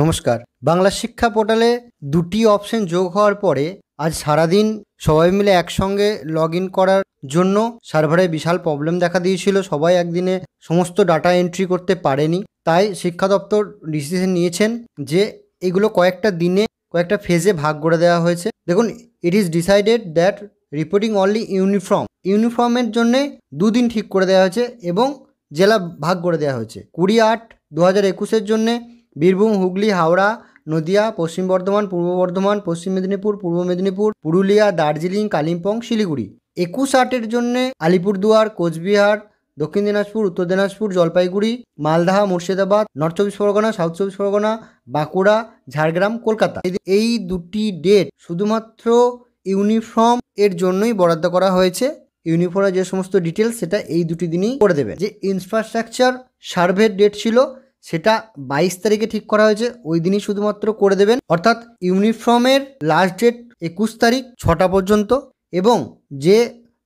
নমস্কার বাংলা শিক্ষা পোর্টালে দুটি অপশন যোগ হওয়ার পরে আজ সারাদিন সবাই মিলে একসঙ্গে লগ ইন করার জন্য সার্ভারে বিশাল প্রবলেম দেখা দিয়েছিল সবাই একদিনে সমস্ত ডাটা এন্ট্রি করতে পারেনি তাই শিক্ষা দপ্তর ডিসিশন নিয়েছেন যে এগুলো কয়েকটা দিনে কয়েকটা ফেজে ভাগ করে দেওয়া হয়েছে দেখুন it is decided that reporting only uniform ইউনিফর্মের জন্যে দুদিন ঠিক করে দেওয়া হয়েছে এবং জেলা ভাগ করে দেওয়া হয়েছে কুড়ি আট দু হাজার একুশের জন্যে বীরভূম হুগলি হাওড়া নদিয়া পশ্চিম বর্ধমান পূর্ব বর্ধমান পশ্চিম মেদিনীপুর পূর্ব মেদিনীপুর পুরুলিয়া দার্জিলিং কালিম্পং শিলিগুড়ি একুশ আটের জন্য আলিপুরদুয়ার কোচবিহার দক্ষিণ দিনাজপুর উত্তর দিনাজপুর জলপাইগুড়ি মালদা মুর্শিদাবাদ নর্থ চব্বিশ পরগনা সাউথ চব্বিশ পরগনা বাঁকুড়া ঝাড়গ্রাম কলকাতা এই দুটি ডেট শুধুমাত্র ইউনিফর্ম এর জন্যই বরাদ্দ করা হয়েছে ইউনিফর্মের যে সমস্ত ডিটেলস সেটা এই দুটি দিনই করে দেবে যে ইনফ্রাস্ট্রাকচার সার্ভের ডেট ছিল সেটা বাইশ তারিখে ঠিক করা হয়েছে ওই দিনই শুধুমাত্র করে দেবেন অর্থাৎ ইউনিফর্মের লাস্ট ডেট একুশ তারিখ ছটা পর্যন্ত এবং যে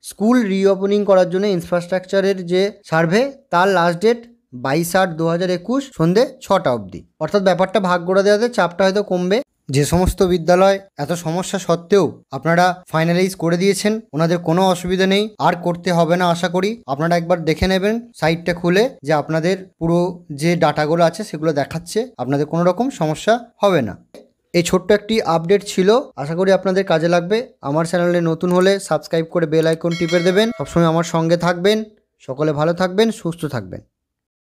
স্কুল রিওপেনিং করার জন্য ইনফ্রাস্ট্রাকচারের যে সার্ভে তার লাস্ট ডেট বাইশ আট দু হাজার একুশ সন্ধে ছটা অবধি অর্থাৎ ব্যাপারটা ভাগ করে দেওয়াতে চাপটা হয়তো কমবে যে সমস্ত বিদ্যালয় এত সমস্যা সত্ত্বেও আপনারা ফাইনালাইজ করে দিয়েছেন ওনাদের কোনো অসুবিধা নেই আর করতে হবে না আশা করি আপনারা একবার দেখে নেবেন সাইটটা খুলে যে আপনাদের পুরো যে ডাটাগুলো আছে সেগুলো দেখাচ্ছে আপনাদের কোনো রকম সমস্যা হবে না এই ছোট্ট একটি আপডেট ছিল আশা করি আপনাদের কাজে লাগবে আমার চ্যানেলে নতুন হলে সাবস্ক্রাইব করে বেল আইকন টিপে দেবেন সবসময় আমার সঙ্গে থাকবেন সকলে ভালো থাকবেন সুস্থ থাকবেন